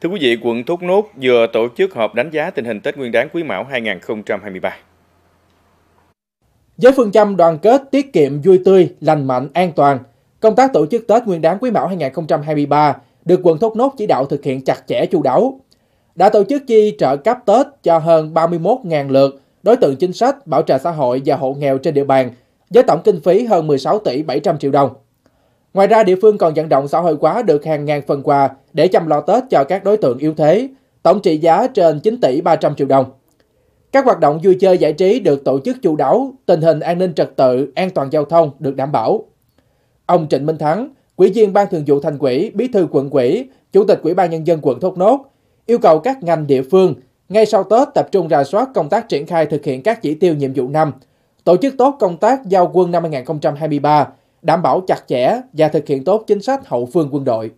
Thưa quý vị, quận Thốt Nốt vừa tổ chức họp đánh giá tình hình Tết Nguyên đán Quý Mão 2023. Với phương châm đoàn kết, tiết kiệm, vui tươi, lành mạnh, an toàn, công tác tổ chức Tết Nguyên đán Quý Mão 2023 được quận Thốt Nốt chỉ đạo thực hiện chặt chẽ chu đáo. Đã tổ chức chi trợ cấp Tết cho hơn 31.000 lượt đối tượng chính sách, bảo trợ xã hội và hộ nghèo trên địa bàn với tổng kinh phí hơn 16 tỷ 700 triệu đồng. Ngoài ra, địa phương còn vận động xã hội hóa được hàng ngàn phần quà để chăm lo Tết cho các đối tượng yếu thế, tổng trị giá trên 9 tỷ 300 triệu đồng. Các hoạt động vui chơi giải trí được tổ chức chủ đáo, tình hình an ninh trật tự, an toàn giao thông được đảm bảo. Ông Trịnh Minh Thắng, Quỹ viên Ban Thường vụ Thành quỹ Bí thư quận quỹ Chủ tịch quỹ ban nhân dân quận Thốt Nốt yêu cầu các ngành địa phương ngay sau Tết tập trung rà soát công tác triển khai thực hiện các chỉ tiêu nhiệm vụ năm, tổ chức tốt công tác giao quân năm 2023 đảm bảo chặt chẽ và thực hiện tốt chính sách hậu phương quân đội.